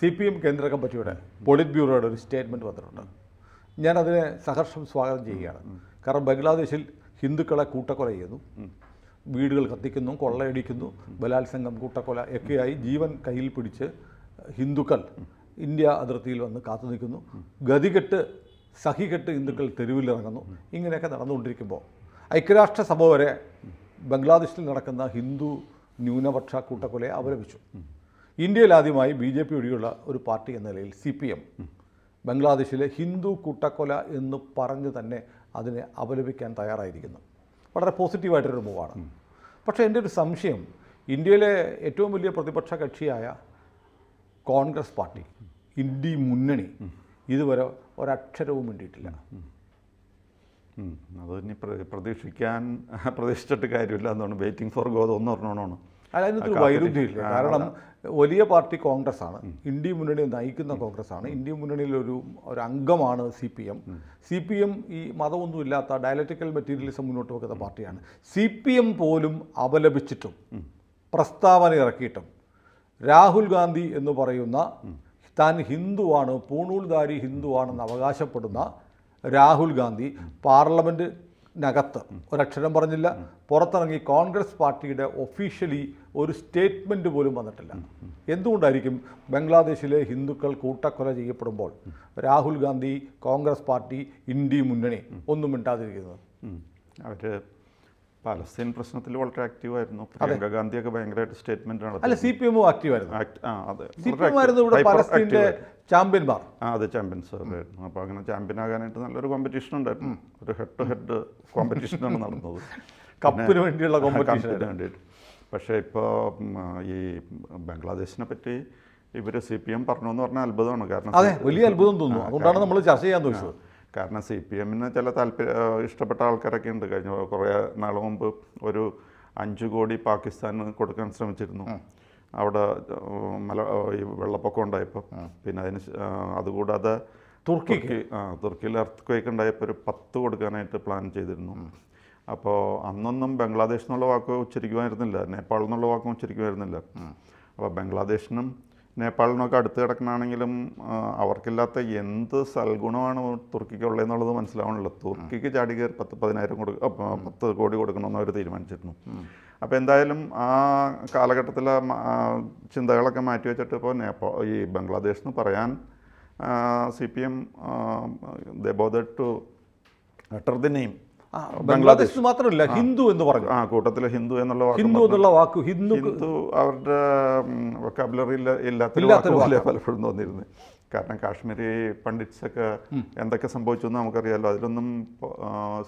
C P M കേന്ദ്ര കമ്മിറ്റിയുടെ polit ബ്യൂറോയുടെ ഒരു സ്റ്റേറ്റ്മെൻറ്റ് വന്നിട്ടുണ്ട് ഞാനതിനെ സഹർഷം സ്വാഗതം ചെയ്യുകയാണ് കാരണം ബംഗ്ലാദേശിൽ ഹിന്ദുക്കളെ കൂട്ടക്കൊല ചെയ്യുന്നു വീടുകൾ കത്തിക്കുന്നു കൊള്ളയടിക്കുന്നു ബലാത്സംഗം കൂട്ടക്കൊല ഒക്കെയായി ജീവൻ കയ്യിൽ പിടിച്ച് ഹിന്ദുക്കൾ ഇന്ത്യ അതിർത്തിയിൽ വന്ന് കാത്തു നിൽക്കുന്നു ഗതികെട്ട് സഹികെട്ട് ഹിന്ദുക്കൾ തെരുവിലിറങ്ങുന്നു ഇങ്ങനെയൊക്കെ നടന്നുകൊണ്ടിരിക്കുമ്പോൾ ഐക്യരാഷ്ട്ര സഭ വരെ ബംഗ്ലാദേശിൽ നടക്കുന്ന ഹിന്ദു ന്യൂനപക്ഷ കൂട്ടക്കൊലയെ അപലപിച്ചു ഇന്ത്യയിൽ ആദ്യമായി ബി ജെ പി ഒഴികെയുള്ള ഒരു പാർട്ടി എന്ന നിലയിൽ സി പി എം ബംഗ്ലാദേശിലെ ഹിന്ദു കൂട്ടക്കൊല എന്ന് പറഞ്ഞ് തന്നെ അതിനെ അപലപിക്കാൻ തയ്യാറായിരിക്കുന്നു വളരെ പോസിറ്റീവായിട്ടൊരു മൂവാണ് പക്ഷേ എൻ്റെ ഒരു സംശയം ഇന്ത്യയിലെ ഏറ്റവും വലിയ പ്രതിപക്ഷ കക്ഷിയായ കോൺഗ്രസ് പാർട്ടി ഇന്ത്യ മുന്നണി ഇതുവരെ ഒരക്ഷരവും വേണ്ടിയിട്ടില്ല അത് ഇനി പ്രതീക്ഷിക്കാൻ പ്രതീക്ഷിച്ചിട്ട് കാര്യമില്ല എന്നാണ് വെയിറ്റിംഗ് ഫോർ എന്ന് പറഞ്ഞോണോ അതിനകത്തൊരു വൈരുദ്ധ്യമില്ല കാരണം വലിയ പാർട്ടി കോൺഗ്രസ് ആണ് ഇന്ത്യ മുന്നണിയെ നയിക്കുന്ന കോൺഗ്രസ് ആണ് ഇന്ത്യ മുന്നണിയിൽ ഒരു ഒരു അംഗമാണ് C P M C P M ഈ മതമൊന്നുമില്ലാത്ത ഡയലക്ടിക്കൽ മെറ്റീരിയലിസം മുന്നോട്ട് വെക്കുന്ന പാർട്ടിയാണ് സി പി എം പോലും അപലപിച്ചിട്ടും പ്രസ്താവന ഇറക്കിയിട്ടും രാഹുൽ ഗാന്ധി എന്ന് പറയുന്ന താൻ ഹിന്ദുവാണ് പൂണൂൽധാരി ഹിന്ദുവാണെന്ന് അവകാശപ്പെടുന്ന രാഹുൽ ഗാന്ധി പാർലമെൻറ്റ് നകത്ത് ഒരക്ഷരം പറഞ്ഞില്ല പുറത്തിറങ്ങി കോൺഗ്രസ് പാർട്ടിയുടെ ഒഫീഷ്യലി ഒരു സ്റ്റേറ്റ്മെൻറ്റ് പോലും വന്നിട്ടില്ല എന്തുകൊണ്ടായിരിക്കും ബംഗ്ലാദേശിലെ ഹിന്ദുക്കൾ കൂട്ടക്കൊല ചെയ്യപ്പെടുമ്പോൾ രാഹുൽ ഗാന്ധി കോൺഗ്രസ് പാർട്ടി ഇന്ത്യ മുന്നണി ഒന്നും മിണ്ടാതിരിക്കുന്നത് അവർ പാലസ്തീൻ പ്രശ്നത്തിൽ വളരെ ആക്റ്റീവായിരുന്നു പ്രിയങ്ക ഗാന്ധിയൊക്കെ ഭയങ്കരമായിട്ട് സ്റ്റേറ്റ്മെന്റ് ആണ് അല്ല സി പി എമ്മും ആക്റ്റീവായിരുന്നു ആയിരുന്നു ഇവിടെ പാലസ്തീൻ്റെ ചാമ്പ്യൻമാർ ആ അതെ ചാമ്പ്യൻസ് ആയിരുന്നു അപ്പോൾ അങ്ങനെ ചാമ്പ്യൻ ആകാനായിട്ട് നല്ലൊരു കോമ്പറ്റീഷൻ ഉണ്ടായിരുന്നു ഒരു ഹെഡ് ടു ഹെഡ് കോമ്പറ്റീഷനാണ് നടന്നത് കപ്പിന് വേണ്ടിയുള്ള കോമ്പറ്റീഷൻ വേണ്ടിയിട്ട് പക്ഷേ ഇപ്പോൾ ഈ ബംഗ്ലാദേശിനെ പറ്റി ഇവർ സി പി എം പറഞ്ഞു എന്ന് പറഞ്ഞാൽ അത്ഭുതമാണ് കാരണം വലിയ അത്ഭുതം തോന്നുന്നു അതുകൊണ്ടാണ് നമ്മൾ ചർച്ച ചെയ്യാൻ ചോദിച്ചത് കാരണം സി പി എമ്മിന് ചില താല്പര്യ ഇഷ്ടപ്പെട്ട ആൾക്കാരൊക്കെ ഉണ്ട് കഴിഞ്ഞ കുറേ നാൾ മുമ്പ് ഒരു അഞ്ച് കോടി പാകിസ്ഥാന് കൊടുക്കാൻ ശ്രമിച്ചിരുന്നു അവിടെ മല ഈ വെള്ളപ്പൊക്കം ഉണ്ടായപ്പോൾ പിന്നെ അതിന് അതുകൂടാതെ തുർക്കിക്ക് ആ തുർക്കിയിൽ എർത്ത് ക്വേക്ക് ഉണ്ടായപ്പോൾ ഒരു പത്ത് കൊടുക്കാനായിട്ട് പ്ലാൻ ചെയ്തിരുന്നു അപ്പോൾ അന്നൊന്നും ബംഗ്ലാദേശ് എന്നുള്ള വാക്ക് ഉച്ചരിക്കുമായിരുന്നില്ല നേപ്പാൾ എന്നുള്ള വാക്കും ഉച്ചരിക്കുമായിരുന്നില്ല അപ്പോൾ ബംഗ്ലാദേശിനും നേപ്പാളിനൊക്കെ അടുത്ത് കിടക്കണാണെങ്കിലും അവർക്കില്ലാത്ത എന്ത് സൽഗുണമാണ് തുർക്കിക്കുള്ളത് എന്നുള്ളത് മനസ്സിലാവണല്ലോ തുർക്കിക്ക് ചാടി കയറി പത്ത് പതിനായിരം കൊടുക്ക പത്ത് കോടി കൊടുക്കണമെന്ന് അവർ തീരുമാനിച്ചിരുന്നു അപ്പോൾ എന്തായാലും ആ കാലഘട്ടത്തിലെ ചിന്തകളൊക്കെ മാറ്റി വെച്ചിട്ട് ഇപ്പോൾ നേപ്പാൾ ഈ ബംഗ്ലാദേശ് എന്ന് പറയാൻ C P M the to utter the name Bangladesh മാത്രമല്ല ഹിന്ദു എന്ന് പറഞ്ഞു ആ കൂട്ടത്തിൽ ഹിന്ദു എന്നുള്ള ഹിന്ദു എന്നുള്ള വാക്ക് ഹിന്ദു അവരുടെ വൊക്കാബുലറിയിൽ ഇല്ലാത്ത പലപ്പോഴും തോന്നിയിരുന്നു കാരണം കാശ്മീരി പണ്ഡിറ്റ്സ് ഒക്കെ എന്തൊക്കെ സംഭവിച്ചു എന്ന് നമുക്കറിയാമല്ലോ അതിലൊന്നും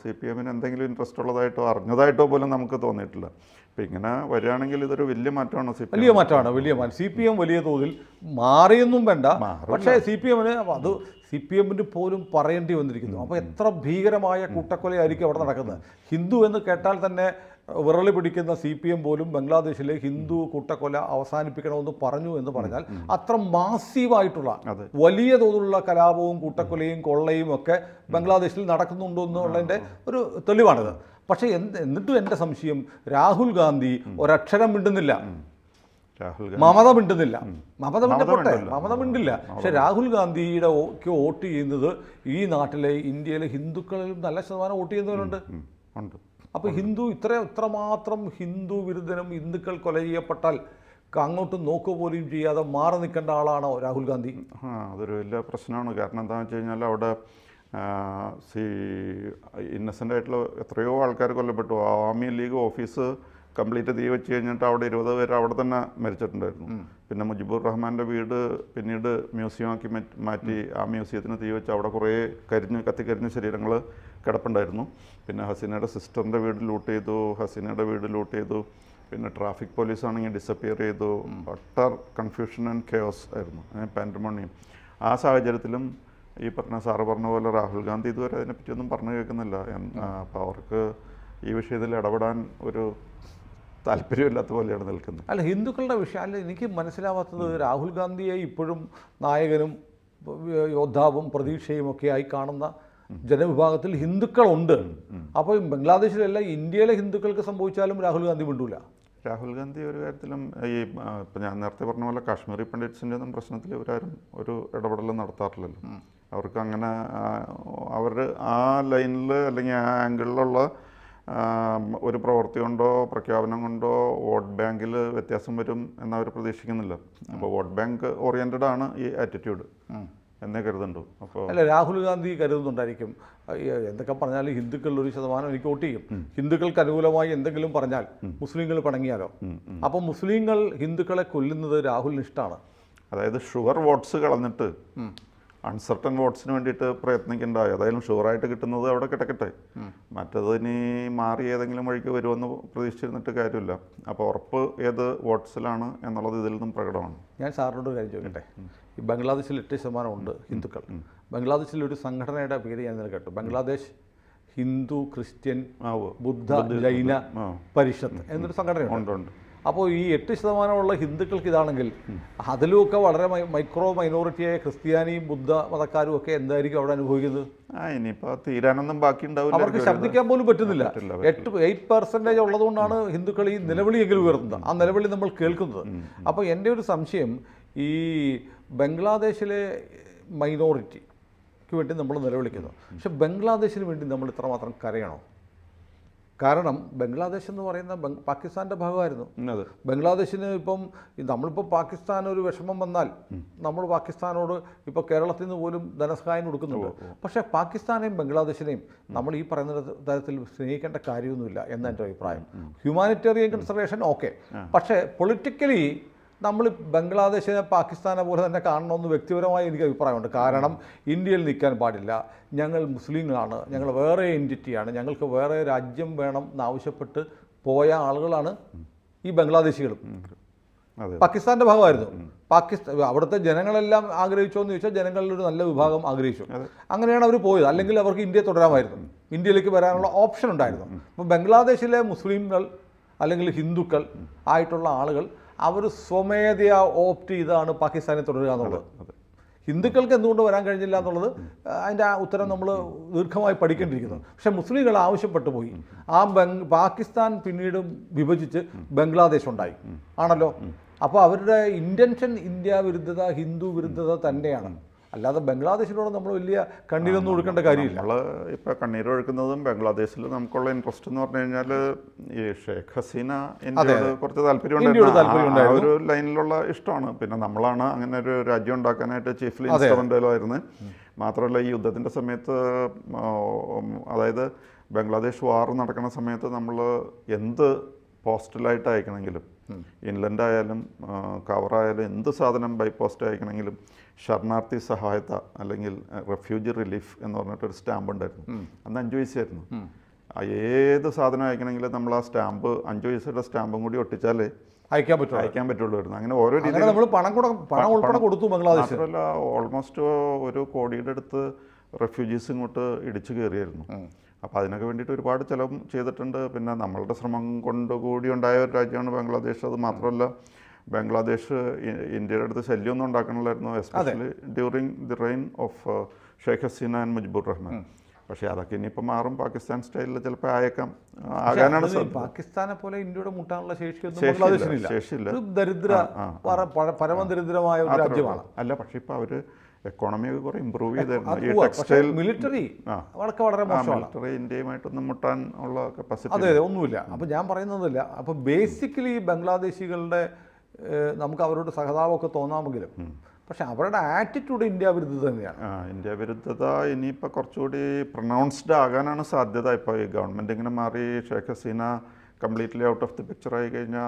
സി പി എമ്മിന് എന്തെങ്കിലും ഇൻട്രസ്റ്റ് ഉള്ളതായിട്ടോ അറിഞ്ഞതായിട്ടോ പോലും നമുക്ക് തോന്നിയിട്ടില്ല അപ്പം ഇങ്ങനെ വരികയാണെങ്കിൽ ഇതൊരു വലിയ മാറ്റമാണ് സി വലിയ മാറ്റമാണ് വലിയ മാറ്റം സി പി എം വലിയ തോതിൽ മാറിയൊന്നും വേണ്ട പക്ഷേ സി പി എമ്മിന് അത് സി പി എമ്മിന് പോലും പറയേണ്ടി വന്നിരിക്കുന്നു അപ്പോൾ എത്ര ഭീകരമായ കൂട്ടക്കൊലയായിരിക്കും അവിടെ നടക്കുന്നത് ഹിന്ദു എന്ന് കേട്ടാൽ തന്നെ വിറളി പിടിക്കുന്ന സി പി എം പോലും ബംഗ്ലാദേശിലെ ഹിന്ദു കൂട്ടക്കൊല അവസാനിപ്പിക്കണമെന്ന് പറഞ്ഞു എന്ന് പറഞ്ഞാൽ അത്ര മാസീവായിട്ടുള്ള വലിയ തോതിലുള്ള കലാപവും കൂട്ടക്കൊലയും കൊള്ളയും ഒക്കെ ബംഗ്ലാദേശിൽ നടക്കുന്നുണ്ടോ എന്നുള്ളതിൻ്റെ ഒരു തെളിവാണിത് പക്ഷേ എന്ത് എന്നിട്ടും എൻ്റെ സംശയം രാഹുൽ ഗാന്ധി ഒരക്ഷരം മിണ്ടുന്നില്ല മമത മിണ്ടുന്നില്ല മമത മിണ്ടപ്പെട്ടെ മമത മിണ്ടില്ല പക്ഷെ രാഹുൽ ഗാന്ധിയുടെ വോട്ട് ചെയ്യുന്നത് ഈ നാട്ടിലെ ഇന്ത്യയിലെ ഹിന്ദുക്കളിൽ നല്ല ശതമാനം വോട്ട് ചെയ്യുന്നവരുണ്ട് അപ്പോൾ ഹിന്ദു ഇത്ര ഇത്രമാത്രം ഹിന്ദു വിരുദ്ധനും ഹിന്ദുക്കൾ കൊല ചെയ്യപ്പെട്ടാൽ അങ്ങോട്ട് നോക്കുക പോലും ചെയ്യാതെ മാറി നിൽക്കേണ്ട ആളാണോ രാഹുൽ ഗാന്ധി ആ അതൊരു വലിയ പ്രശ്നമാണ് കാരണം എന്താണെന്ന് വെച്ച് കഴിഞ്ഞാൽ അവിടെ സി ഇന്നസെൻ്റ് ആയിട്ടുള്ള എത്രയോ ആൾക്കാർ കൊല്ലപ്പെട്ടു ആവാമി ലീഗ് ഓഫീസ് കംപ്ലീറ്റ് തീ വെച്ച് കഴിഞ്ഞിട്ട് അവിടെ ഇരുപത് പേർ അവിടെ തന്നെ മരിച്ചിട്ടുണ്ടായിരുന്നു പിന്നെ മുജിബുർ റഹ്മാൻ്റെ വീട് പിന്നീട് മ്യൂസിയമാക്കി മാറ്റി ആ മ്യൂസിയത്തിന് തീ വെച്ച് അവിടെ കുറേ കരിഞ്ഞ് കത്തിക്കരിഞ്ഞ ശരീരങ്ങൾ കിടപ്പുണ്ടായിരുന്നു പിന്നെ ഹസീനയുടെ സിസ്റ്ററിൻ്റെ വീട് ലൂട്ട് ചെയ്തു ഹസീനയുടെ വീട് ലൂട്ട് ചെയ്തു പിന്നെ ട്രാഫിക് പോലീസ് ആണെങ്കിൽ ഡിസപ്പിയർ ചെയ്തു അട്ടർ കൺഫ്യൂഷൻ ആൻഡ് കെയോസ് ആയിരുന്നു പാൻഡമോണിയം ആ സാഹചര്യത്തിലും ഈ പറഞ്ഞ സാറ് പറഞ്ഞ പോലെ രാഹുൽ ഗാന്ധി ഇതുവരെ അതിനെപ്പറ്റിയൊന്നും പറഞ്ഞു കേൾക്കുന്നില്ല അപ്പോൾ അവർക്ക് ഈ വിഷയത്തിൽ ഇടപെടാൻ ഒരു താല്പര്യമില്ലാത്ത പോലെയാണ് നിൽക്കുന്നത് അല്ല ഹിന്ദുക്കളുടെ വിഷയം അല്ല എനിക്ക് മനസ്സിലാവാത്തത് രാഹുൽ ഗാന്ധിയെ ഇപ്പോഴും നായകനും യോദ്ധാവും ആയി കാണുന്ന ജനവിഭാഗത്തിൽ ഹിന്ദുക്കളുണ്ട് അപ്പോൾ ബംഗ്ലാദേശിലല്ല ഇന്ത്യയിലെ ഹിന്ദുക്കൾക്ക് സംഭവിച്ചാലും രാഹുൽ ഗാന്ധി മിണ്ടൂല രാഹുൽ ഗാന്ധി ഒരു കാര്യത്തിലും ഈ ഇപ്പം ഞാൻ നേരത്തെ പറഞ്ഞ പോലെ കാശ്മീരി പണ്ഡിറ്റ്സിൻ്റെ ഒന്നും പ്രശ്നത്തിൽ ഇവരാരും ഒരു ഇടപെടലും നടത്താറില്ലല്ലോ അവർക്ക് അങ്ങനെ അവർ ആ ലൈനിൽ അല്ലെങ്കിൽ ആ ആംഗിളിലുള്ള ഒരു പ്രവൃത്തി കൊണ്ടോ പ്രഖ്യാപനം കൊണ്ടോ വോട്ട് ബാങ്കിൽ വ്യത്യാസം വരും എന്നവർ പ്രതീക്ഷിക്കുന്നില്ല അപ്പോൾ വോട്ട് ബാങ്ക് ഓറിയൻറ്റഡ് ആണ് ഈ ആറ്റിറ്റ്യൂഡ് എന്നേ കരുതുന്നുണ്ട് അപ്പോൾ അല്ല രാഹുൽ ഗാന്ധി കരുതുന്നുണ്ടായിരിക്കും എന്തൊക്കെ പറഞ്ഞാലും ഹിന്ദുക്കളിൽ ഒരു ശതമാനം എനിക്ക് വോട്ട് ചെയ്യും ഹിന്ദുക്കൾക്ക് അനുകൂലമായി എന്തെങ്കിലും പറഞ്ഞാൽ മുസ്ലിങ്ങൾ പണങ്ങിയാലോ അപ്പോൾ മുസ്ലിങ്ങൾ ഹിന്ദുക്കളെ കൊല്ലുന്നത് രാഹുലിന് ഇഷ്ടമാണ് അതായത് ഷുഗർ വോട്ട്സ് കളഞ്ഞിട്ട് അൺസർട്ടൻ വോട്ട്സിന് വേണ്ടിയിട്ട് പ്രയത്നിക്കേണ്ടായി അതായാലും ഷുഗറായിട്ട് കിട്ടുന്നത് അവിടെ കിടക്കട്ടെ ഇനി മാറി ഏതെങ്കിലും വഴിക്ക് വരുമെന്ന് പ്രതീക്ഷിച്ചിരുന്നിട്ട് കാര്യമില്ല അപ്പോൾ ഉറപ്പ് ഏത് വോട്ട്സിലാണ് എന്നുള്ളത് ഇതിൽ നിന്നും പ്രകടമാണ് ഞാൻ സാറിനോട് കാര്യം ചോദിക്കട്ടെ ഈ ബംഗ്ലാദേശിൽ എട്ട് ഉണ്ട് ഹിന്ദുക്കൾ ബംഗ്ലാദേശിൽ ഒരു സംഘടനയുടെ പേര് ഞാൻ കേട്ടു ബംഗ്ലാദേശ് ഹിന്ദു ക്രിസ്ത്യൻ ബുദ്ധ ജൈന പരിഷത്ത് എന്നൊരു സംഘടന ഉണ്ട് അപ്പോൾ ഈ എട്ട് ശതമാനമുള്ള ഹിന്ദുക്കൾക്ക് ഇതാണെങ്കിൽ അതിലുമൊക്കെ വളരെ മൈക്രോ മൈനോറിറ്റിയായ ക്രിസ്ത്യാനിയും ബുദ്ധ മതക്കാരും ഒക്കെ എന്തായിരിക്കും അവിടെ അനുഭവിക്കുന്നത് ആ ഇനിയിപ്പോൾ തീരാനൊന്നും ബാക്കി അവർക്ക് ശബ്ദിക്കാൻ പോലും പറ്റുന്നില്ല എട്ട് എയ്റ്റ് പെർസെൻറ്റേജ് ഉള്ളതുകൊണ്ടാണ് ഹിന്ദുക്കൾ ഈ നിലവിളിയെങ്കിലും ഉയർത്തുന്നത് ആ നിലവിളി നമ്മൾ കേൾക്കുന്നത് അപ്പോൾ എൻ്റെ ഒരു സംശയം ഈ ബംഗ്ലാദേശിലെ മൈനോറിറ്റിക്ക് വേണ്ടി നമ്മൾ നിലവിളിക്കുന്നു പക്ഷെ ബംഗ്ലാദേശിന് വേണ്ടി നമ്മൾ ഇത്രമാത്രം കരയണോ കാരണം ബംഗ്ലാദേശ് എന്ന് പറയുന്ന പാകിസ്ഥാന്റെ ഭാഗമായിരുന്നു ബംഗ്ലാദേശിന് ഇപ്പം നമ്മളിപ്പോൾ പാകിസ്ഥാൻ ഒരു വിഷമം വന്നാൽ നമ്മൾ പാകിസ്ഥാനോട് ഇപ്പോൾ കേരളത്തിൽ നിന്ന് പോലും ധനസഹായം കൊടുക്കുന്നുണ്ട് പക്ഷേ പാകിസ്ഥാനെയും ബംഗ്ലാദേശിനെയും നമ്മൾ ഈ പറയുന്ന തരത്തിൽ സ്നേഹിക്കേണ്ട കാര്യമൊന്നുമില്ല എന്നെൻ്റെ അഭിപ്രായം ഹ്യൂമാനിറ്റേറിയൻ കൺസിഡറേഷൻ ഓക്കെ പക്ഷേ പൊളിറ്റിക്കലി നമ്മൾ ബംഗ്ലാദേശിനെ പാകിസ്ഥാനെ പോലെ തന്നെ കാണണമെന്ന് വ്യക്തിപരമായി എനിക്ക് അഭിപ്രായമുണ്ട് കാരണം ഇന്ത്യയിൽ നിൽക്കാൻ പാടില്ല ഞങ്ങൾ മുസ്ലിങ്ങളാണ് ഞങ്ങൾ വേറെ എൻറ്റിറ്റിയാണ് ഞങ്ങൾക്ക് വേറെ രാജ്യം വേണം എന്നാവശ്യപ്പെട്ട് പോയ ആളുകളാണ് ഈ ബംഗ്ലാദേശികളും പാകിസ്ഥാന്റെ ഭാഗമായിരുന്നു പാകിസ്ഥാൻ അവിടുത്തെ ജനങ്ങളെല്ലാം ആഗ്രഹിച്ചോ എന്ന് ചോദിച്ചാൽ ജനങ്ങളിൽ ഒരു നല്ല വിഭാഗം ആഗ്രഹിച്ചു അങ്ങനെയാണ് അവർ പോയത് അല്ലെങ്കിൽ അവർക്ക് ഇന്ത്യ തുടരാമായിരുന്നു ഇന്ത്യയിലേക്ക് വരാനുള്ള ഓപ്ഷൻ ഉണ്ടായിരുന്നു അപ്പോൾ ബംഗ്ലാദേശിലെ മുസ്ലിങ്ങൾ അല്ലെങ്കിൽ ഹിന്ദുക്കൾ ആയിട്ടുള്ള ആളുകൾ അവർ സ്വമേധയാ ഓപ്റ്റ് ചെയ്താണ് പാകിസ്ഥാനെ തുടരുക എന്നുള്ളത് ഹിന്ദുക്കൾക്ക് എന്തുകൊണ്ട് വരാൻ കഴിഞ്ഞില്ല എന്നുള്ളത് അതിൻ്റെ ആ ഉത്തരം നമ്മൾ ദീർഘമായി പഠിക്കേണ്ടിരിക്കുന്നു പക്ഷേ മുസ്ലിങ്ങൾ ആവശ്യപ്പെട്ടു പോയി ആ ബംഗ് പാകിസ്ഥാൻ പിന്നീട് വിഭജിച്ച് ബംഗ്ലാദേശ് ഉണ്ടായി ആണല്ലോ അപ്പോൾ അവരുടെ ഇൻറ്റൻഷൻ ഇന്ത്യ വിരുദ്ധത ഹിന്ദു വിരുദ്ധത തന്നെയാണ് അല്ലാതെ ബംഗ്ലാദേശിനോട് നമ്മൾ വലിയ കണ്ണീരൊന്നും ഒഴുക്കേണ്ട കാര്യമില്ല നമ്മൾ ഇപ്പോൾ ഒഴുക്കുന്നതും ബംഗ്ലാദേശിൽ നമുക്കുള്ള ഇൻട്രസ്റ്റ് എന്ന് പറഞ്ഞു കഴിഞ്ഞാൽ ഈ ഷേഖ് ഹസീന ഇന്ത്യയോട് കുറച്ച് താല്പര്യമുണ്ടായിരുന്നു ആ ഒരു ലൈനിലുള്ള ഇഷ്ടമാണ് പിന്നെ നമ്മളാണ് അങ്ങനെ ഒരു രാജ്യം ഉണ്ടാക്കാനായിട്ട് ചീഫ് ഇൻസ്ട്രുമെൻറ്റിലായിരുന്നു മാത്രമല്ല ഈ യുദ്ധത്തിൻ്റെ സമയത്ത് അതായത് ബംഗ്ലാദേശ് വാർ നടക്കുന്ന സമയത്ത് നമ്മൾ എന്ത് പോസ്റ്റലായിട്ട് അയക്കണമെങ്കിലും ഇൻലൻഡ് ആയാലും കവറായാലും എന്ത് സാധനം ബൈപോസ്റ്റ് അയക്കണമെങ്കിലും ശരണാർത്ഥി സഹായത അല്ലെങ്കിൽ റെഫ്യൂജി റിലീഫ് എന്ന് പറഞ്ഞിട്ടൊരു സ്റ്റാമ്പ് ഉണ്ടായിരുന്നു അന്ന് അഞ്ച് വയസ്സായിരുന്നു ഏത് സാധനം അയക്കണമെങ്കിലും നമ്മൾ ആ സ്റ്റാമ്പ് അഞ്ച് വയസ്സുള്ള സ്റ്റാമ്പും കൂടി ഒട്ടിച്ചാലേ അയക്കാൻ പറ്റും അയക്കാൻ പറ്റുള്ളൂ അങ്ങനെ ഓരോ രീതിയിൽ നമ്മൾ പണം കൂടെ പണം ഉൾപ്പെടെ കൊടുത്തു ബംഗ്ലാദേശ് ഓൾമോസ്റ്റ് ഒരു കോടിയുടെ അടുത്ത് റെഫ്യൂജീസ് ഇങ്ങോട്ട് ഇടിച്ചു കയറിയായിരുന്നു അപ്പോൾ അതിനൊക്കെ വേണ്ടിയിട്ട് ഒരുപാട് ചിലവും ചെയ്തിട്ടുണ്ട് പിന്നെ നമ്മളുടെ ശ്രമം കൊണ്ട് കൂടി ഉണ്ടായ ഒരു രാജ്യമാണ് ബംഗ്ലാദേശ് അത് മാത്രമല്ല ബംഗ്ലാദേശ് ഇന്ത്യയുടെ അടുത്ത് ശല്യമൊന്നും ഉണ്ടാക്കണമല്ലായിരുന്നു especially during the reign of Sheikh Hasina and Mujibur Rahman പക്ഷേ അതൊക്കെ ഇനിയിപ്പോൾ മാറും പാകിസ്ഥാൻ സ്റ്റൈലിൽ ചിലപ്പോൾ ആയേക്കാം ആകാനാണ് പാകിസ്ഥാനെ പോലെ ഇന്ത്യയുടെ മുട്ടാനുള്ള ശേഷിയൊന്നും ശേഷിയില്ല ദരിദ്ര പരമദരിദ്രമായ ഒരു രാജ്യമാണ് അല്ല പക്ഷേ ഇപ്പോൾ അവർ എക്കോണമിയൊക്കെ കുറെ ഇമ്പ്രൂവ് ചെയ്തായിരുന്നു ഈ ടെക്സ്റ്റൈൽ വളരെ മുട്ടാൻ ഉള്ള കപ്പാസിറ്റി അതെ അതെ ഒന്നുമില്ല അപ്പോൾ ഞാൻ പറയുന്നതല്ല അപ്പോൾ ബേസിക്കലി ബംഗ്ലാദേശികളുടെ നമുക്ക് അവരോട് സഹതാപമൊക്കെ തോന്നാമെങ്കിലും പക്ഷെ അവരുടെ ആറ്റിറ്റ്യൂഡ് ഇന്ത്യ വിരുദ്ധത തന്നെയാണ് ഇന്ത്യ വിരുദ്ധത ഇനിയിപ്പോൾ കുറച്ചുകൂടി പ്രൊണൗൺസ്ഡ് ആകാനാണ് സാധ്യത ഇപ്പോൾ ഈ ഗവൺമെൻറ് ഇങ്ങനെ മാറി Sheikh Hasina completely out of the picture ആയി കഴിഞ്ഞാൽ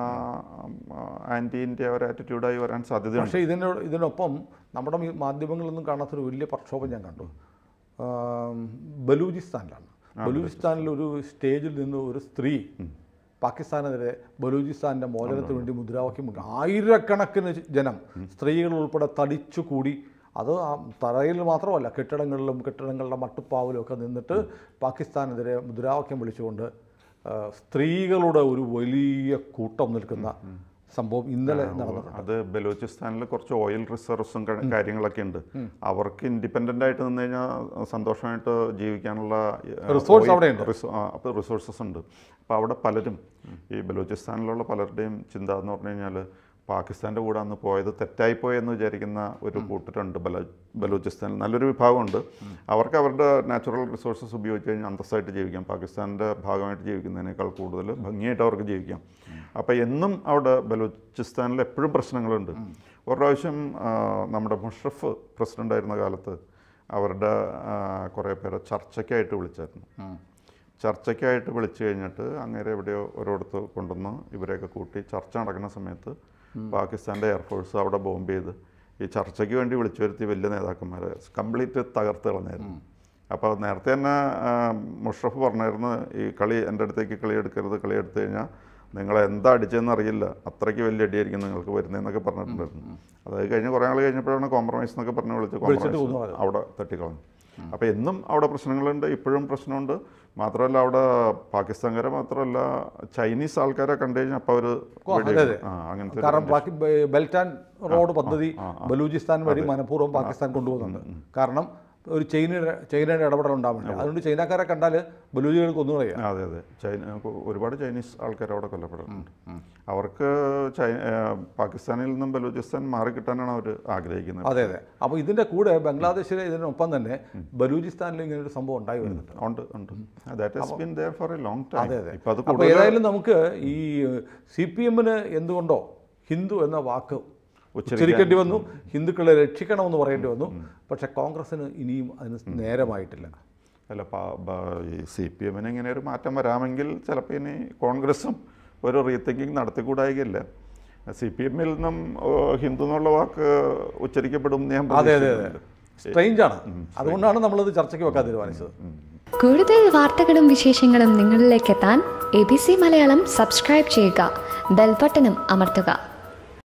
ആൻറ്റി ഇന്ത്യ ഒരു ആറ്റിറ്റ്യൂഡായി വരാൻ സാധ്യതയുണ്ട് പക്ഷേ ഇതിൻ്റെ ഇതിനൊപ്പം നമ്മുടെ മാധ്യമങ്ങളിലൊന്നും കാണാത്തൊരു വലിയ പ്രക്ഷോഭം ഞാൻ കണ്ടു ബലൂചിസ്ഥാനിലാണ് ബലൂചിസ്ഥാനിൽ ഒരു സ്റ്റേജിൽ നിന്ന് ഒരു സ്ത്രീ പാകിസ്ഥാനെതിരെ ബലൂചിസ്ഥാനിൻ്റെ മോചനത്തിന് വേണ്ടി മുദ്രാവാക്യം ഉണ്ട് ആയിരക്കണക്കിന് ജനം സ്ത്രീകൾ ഉൾപ്പെടെ തടിച്ചു കൂടി അത് തറയിൽ മാത്രമല്ല കെട്ടിടങ്ങളിലും കെട്ടിടങ്ങളുടെ മട്ടുപ്പാവിലും ഒക്കെ നിന്നിട്ട് പാകിസ്ഥാനെതിരെ മുദ്രാവാക്യം വിളിച്ചുകൊണ്ട് സ്ത്രീകളുടെ ഒരു വലിയ കൂട്ടം നിൽക്കുന്ന സംഭവം ഇന്നലെ അത് ബലൂചിസ്ഥാനിൽ കുറച്ച് ഓയിൽ റിസർവ്സും കാര്യങ്ങളൊക്കെ ഉണ്ട് അവർക്ക് ഇൻഡിപെൻഡൻ്റ് ആയിട്ട് നിന്ന് കഴിഞ്ഞാൽ സന്തോഷമായിട്ട് ജീവിക്കാനുള്ള റിസോഴ്സ് അവിടെ ഉണ്ട് അപ്പോൾ റിസോഴ്സസ് ഉണ്ട് അപ്പോൾ അവിടെ പലരും ഈ ബലൂചിസ്ഥാനിലുള്ള പലരുടെയും ചിന്ത എന്ന് പറഞ്ഞു കഴിഞ്ഞാൽ പാകിസ്ഥാൻ്റെ കൂടെ അന്ന് പോയത് തെറ്റായിപ്പോയെന്ന് വിചാരിക്കുന്ന ഒരു കൂട്ടരുണ്ട് ബല ബലൂചിസ്ഥാനിൽ നല്ലൊരു വിഭാഗമുണ്ട് അവർക്ക് അവരുടെ നാച്ചുറൽ റിസോഴ്സസ് ഉപയോഗിച്ച് കഴിഞ്ഞാൽ അന്തസ്സായിട്ട് ജീവിക്കാം പാകിസ്ഥാൻ്റെ ഭാഗമായിട്ട് ജീവിക്കുന്നതിനേക്കാൾ കൂടുതൽ ഭംഗിയായിട്ട് അവർക്ക് ജീവിക്കാം അപ്പോൾ എന്നും അവിടെ ബലൂചിസ്ഥാനിൽ എപ്പോഴും പ്രശ്നങ്ങളുണ്ട് ഒരു പ്രാവശ്യം നമ്മുടെ മുഷറഫ് പ്രസിഡൻ്റായിരുന്ന കാലത്ത് അവരുടെ കുറേ പേരെ ചർച്ചയ്ക്കായിട്ട് വിളിച്ചായിരുന്നു ചർച്ചയ്ക്കായിട്ട് വിളിച്ചു കഴിഞ്ഞിട്ട് അങ്ങേരെ എവിടെയോ ഒരിടത്ത് കൊണ്ടുവന്ന് ഇവരെയൊക്കെ കൂട്ടി ചർച്ച നടക്കുന്ന സമയത്ത് പാകിസ്ഥാൻ്റെ എയർഫോഴ്സ് അവിടെ ബോംബ് ചെയ്ത് ഈ ചർച്ചയ്ക്ക് വേണ്ടി വിളിച്ചു വരുത്തി വലിയ നേതാക്കന്മാരെ കംപ്ലീറ്റ് തകർത്ത് കളഞ്ഞായിരുന്നു അപ്പോൾ നേരത്തെ തന്നെ മുഷറഫ് പറഞ്ഞായിരുന്നു ഈ കളി എൻ്റെ അടുത്തേക്ക് കളി എടുക്കരുത് കളി എടുത്തു കഴിഞ്ഞാൽ നിങ്ങൾ എന്താ അടിച്ചതെന്ന് അറിയില്ല അത്രയ്ക്ക് വലിയ അടിയായിരിക്കും നിങ്ങൾക്ക് വരുന്നതെന്നൊക്കെ പറഞ്ഞിട്ടുണ്ടായിരുന്നു അതായത് കഴിഞ്ഞ് കുറേ നാൾ കഴിഞ്ഞപ്പോഴാണ് കോംപ്രമൈസ് എന്നൊക്കെ പറഞ്ഞ് വിളിച്ച് കോംപ്രമൈസ് അവിടെ തട്ടിക്കളഞ്ഞു അപ്പോൾ എന്നും അവിടെ പ്രശ്നങ്ങളുണ്ട് ഇപ്പോഴും പ്രശ്നമുണ്ട് മാത്രമല്ല അവിടെ പാകിസ്ഥാൻകാരെ മാത്രമല്ല ചൈനീസ് ആൾക്കാരെ കണ്ടു കഴിഞ്ഞാൽ അപ്പോൾ അവർ അങ്ങനത്തെ കാരണം ബെൽറ്റ് ആൻഡ് റോഡ് പദ്ധതി ബലൂചിസ്ഥാൻ വഴി മനഃപൂർവ്വം പാകിസ്ഥാൻ കൊണ്ടുപോകുന്നുണ്ട് കാരണം ഒരു ചൈനയുടെ ചൈനയുടെ ഇടപെടൽ ഉണ്ടാവുന്നുണ്ട് അതുകൊണ്ട് ചൈനക്കാരെ കണ്ടാൽ ബലൂചികൾ കൊന്നു കളയാം അതെ അതെ ചൈന ഒരുപാട് ചൈനീസ് ആൾക്കാർ അവിടെ കൊല്ലപ്പെടുന്നുണ്ട് അവർക്ക് ചൈന പാകിസ്ഥാനിൽ നിന്നും ബലൂചിസ്ഥാൻ മാറി കിട്ടാനാണ് അവർ ആഗ്രഹിക്കുന്നത് അതെ അതെ അപ്പോൾ ഇതിൻ്റെ കൂടെ ബംഗ്ലാദേശിലെ ഇതിനൊപ്പം തന്നെ ബലൂചിസ്ഥാനിൽ ഇങ്ങനെ ഒരു സംഭവം ഉണ്ടായി വരുന്നുണ്ട് ഉണ്ട് ഉണ്ട് that has been there for a long time അതെ അതെ അപ്പോൾ ഏതായാലും നമുക്ക് ഈ സി പി എമ്മിന് എന്തുകൊണ്ടോ ഹിന്ദു എന്ന വാക്ക് ഉച്ചരിക്കേണ്ടി വന്നു ഹിന്ദുക്കളെ രക്ഷിക്കണമെന്ന് പറയേണ്ടി വന്നു പക്ഷേ കോൺഗ്രസ്സിന് ഇനിയും അതിന് നേരമായിട്ടില്ല അല്ല സി പി എമ്മിന് ഇങ്ങനെ ഒരു മാറ്റം വരാമെങ്കിൽ ചിലപ്പോൾ ഇനി കോൺഗ്രസും ഒരു റീതിങ്കിങ് നടത്തിക്കൂടായികയില്ല സി പി എമ്മിൽ നിന്നും ഹിന്ദു എന്നുള്ള വാക്ക് ഉച്ചരിക്കപ്പെടും ഞാൻ അതെ അതെ അതെ ആണ് അതുകൊണ്ടാണ് നമ്മളത് ചർച്ചയ്ക്ക് വെക്കാൻ തീരുമാനിച്ചത് കൂടുതൽ വാർത്തകളും വിശേഷങ്ങളും നിങ്ങളിലേക്ക് എത്താൻ A B C Malayalam subscribe ചെയ്യുക ബെൽബട്ടനും അമർത്തുക